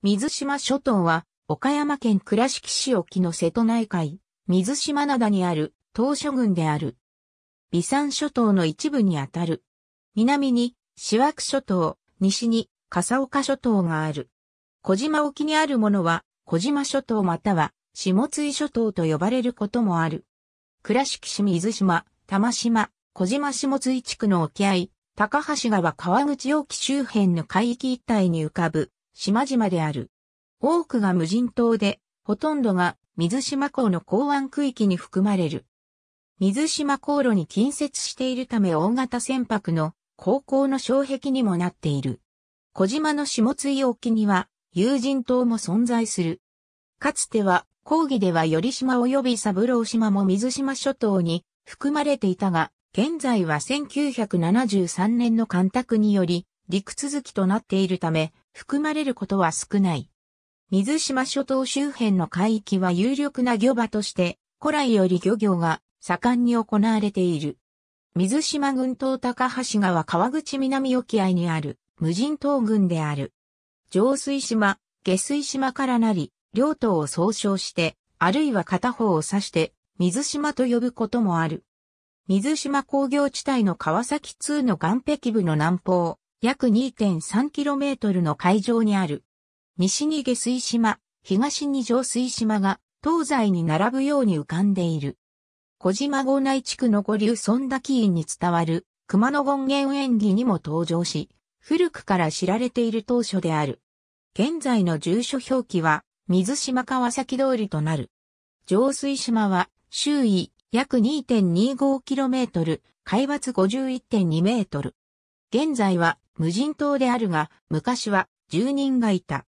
水島諸島は、岡山県倉敷市沖の瀬戸内海、水島灘にある、島諸郡である。美山諸島の一部にあたる。南に、四枠諸島、西に、笠岡諸島がある。小島沖にあるものは、小島諸島または、下津井諸島と呼ばれることもある。倉敷市水島、玉島、小島下津井地区の沖合、高橋川川口沖周辺の海域一帯に浮かぶ島々である。多くが無人島で、ほとんどが水島港の港湾区域に含まれる。水島航路に近接しているため大型船舶の航行の障壁にもなっている。小島の下津井沖には有人島も存在する。かつては、講義では寄島及び三郎島も水島諸島に含まれていたが、現在は1973年の干拓により陸続きとなっているため、含まれることは少ない。水島諸島周辺の海域は有力な漁場として、古来より漁業が盛んに行われている。水島群島高橋川川口南沖合にある無人島群である。上水島、下水島からなり、両島を総称して、あるいは片方を指して、水島と呼ぶこともある。水島工業地帯の川崎2の岸壁部の南方、約 2.3km の海上にある。西に下水島、東に上水島が東西に並ぶように浮かんでいる。小島郷内地区の五流村木院に伝わる熊野権現演技にも登場し、古くから知られている当初である。現在の住所表記は水島川崎通りとなる。上水島は周囲約 2.25km、海抜 51.2m。現在は無人島であるが、昔は住人がいた。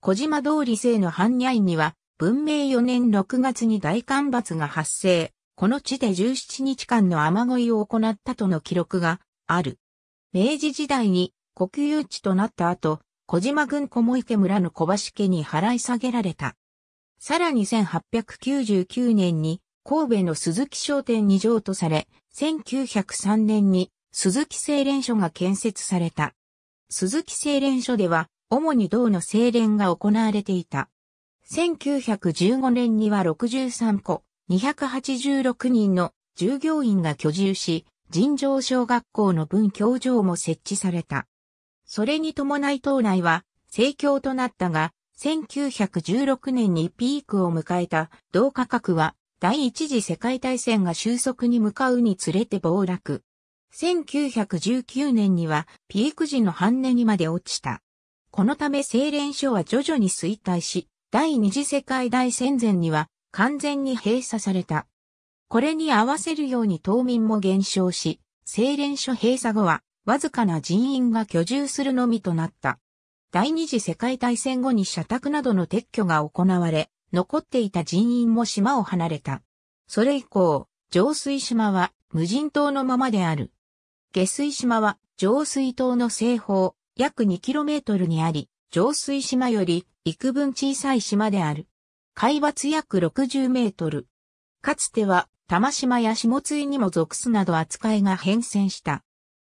小島通り西の般若院には、文明4年6月に大干ばつが発生、この地で17日間の雨乞いを行ったとの記録がある。明治時代に国有地となった後、小島郡小森池村の小橋家に払い下げられた。さらに1899年に神戸の鈴木商店に譲渡され、1903年に鈴木精錬所が建設された。鈴木精錬所では、主に銅の精錬が行われていた。1915年には63個、286人の従業員が居住し、尋常小学校の分教場も設置された。それに伴い島内は、盛況となったが、1916年にピークを迎えた銅価格は、第一次世界大戦が収束に向かうにつれて暴落。1919年にはピーク時の半値にまで落ちた。このため精錬所は徐々に衰退し、第二次世界大戦前には完全に閉鎖された。これに合わせるように島民も減少し、精錬所閉鎖後はわずかな人員が居住するのみとなった。第二次世界大戦後に社宅などの撤去が行われ、残っていた人員も島を離れた。それ以降、浄水島は無人島のままである。下水島は上水島の西方約 2km にあり、上水島より幾分小さい島である。海抜約60メートル。かつては玉島や下津井にも属すなど扱いが変遷した。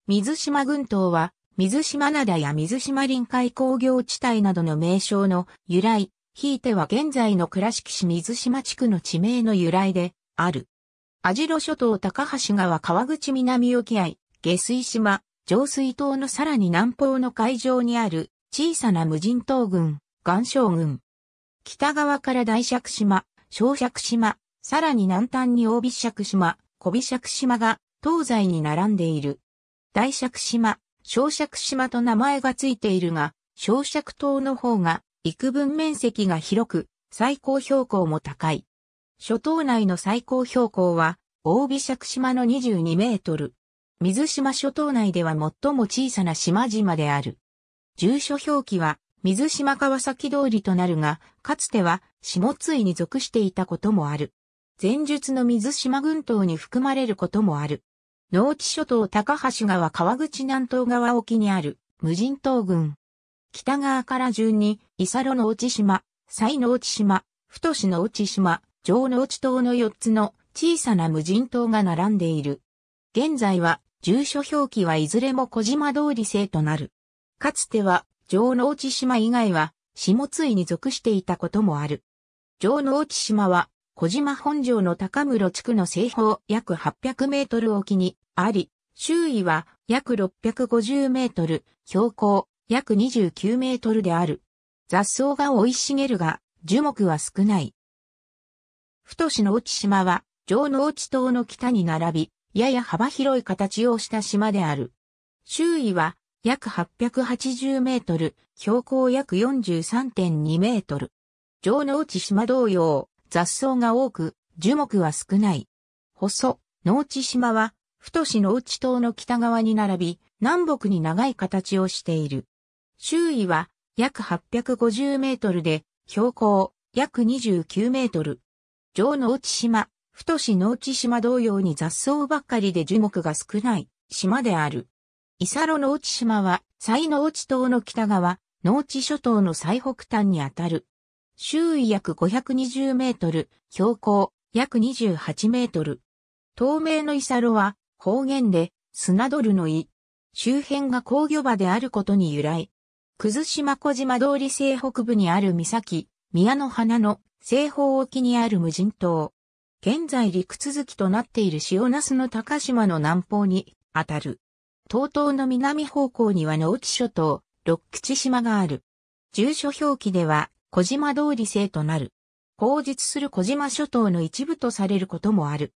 水島群島は水島灘や水島臨海工業地帯などの名称の由来、ひいては現在の倉敷市水島地区の地名の由来である。網代諸島高橋川川口南沖合、下水島、上水島のさらに南方の海上にある小さな無人島群、岩礁群。北側から大尺島、小尺島、さらに南端に大尾尺島、小尾尺島が東西に並んでいる。大尺島、小尺島と名前がついているが、小尺島の方が幾分面積が広く、最高標高も高い。諸島内の最高標高は、大尾尺島の22メートル。水島諸島内では最も小さな島々である。住所表記は、水島川崎通りとなるが、かつては、下津井に属していたこともある。前述の水島群島に含まれることもある。農地諸島高橋川川口南東側沖にある、無人島群。北側から順に、伊佐路の内島、西の内島、太市の内島、上の内島の4つの小さな無人島が並んでいる。現在は住所表記はいずれも小島通り制となる。かつては、城之内島以外は、下津井に属していたこともある。城之内島は、小島本城の高室地区の西方約800メートル沖にあり、周囲は約650メートル、標高約29メートルである。雑草が生い茂るが、樹木は少ない。太の内島は、城之内島の北に並び、やや幅広い形をした島である。周囲は約880メートル、標高約43.2メートル。城之内島同様、雑草が多く、樹木は少ない。細、農地島は、太市の内島の北側に並び、南北に長い形をしている。周囲は約850メートルで、標高約29メートル。城之内島、太し農地島同様に雑草ばっかりで樹木が少ない島である。イサロ農地島は、西農地島の北側、農地諸島の最北端にあたる。周囲約520メートル、標高約28メートル。透明のイサロは方言で砂ドルの井。周辺が工業場であることに由来。葛島小島通り西北部にある岬、宮の花の西方沖にある無人島。現在陸続きとなっている塩那須の高島の南方にあたる。東東の南方向には農地諸島、六口島がある。住所表記では小島通り制となる。口述する小島諸島の一部とされることもある。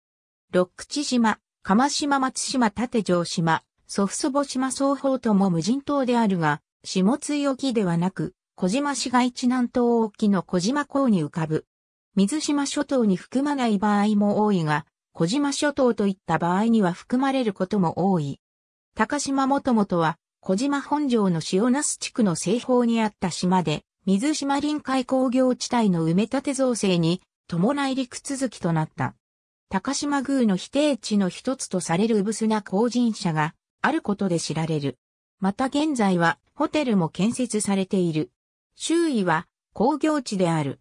六口島、釜島松島立城島、祖父祖母島双方とも無人島であるが、下津井沖ではなく、小島市街地南東沖の小島港に浮かぶ。水島諸島に含まない場合も多いが、小島諸島といった場合には含まれることも多い。高島もともとは、小島本城の塩那須地区の西方にあった島で、水島臨海工業地帯の埋め立て造成に伴い陸続きとなった。高島宮の否定地の一つとされるうぶすな工人社があることで知られる。また現在はホテルも建設されている。周囲は工業地である。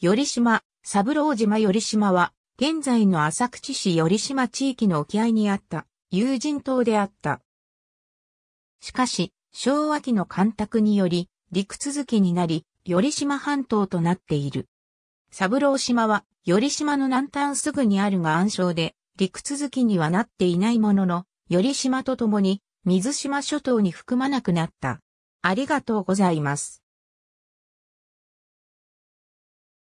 り島、三郎島寄島は、現在の浅口市寄島地域の沖合にあった、有人島であった。しかし、昭和期の干拓により、陸続きになり、寄島半島となっている。三郎島は、寄島の南端すぐにあるが暗礁で、陸続きにはなっていないものの、寄島と共に、水島諸島に含まなくなった。ありがとうございます。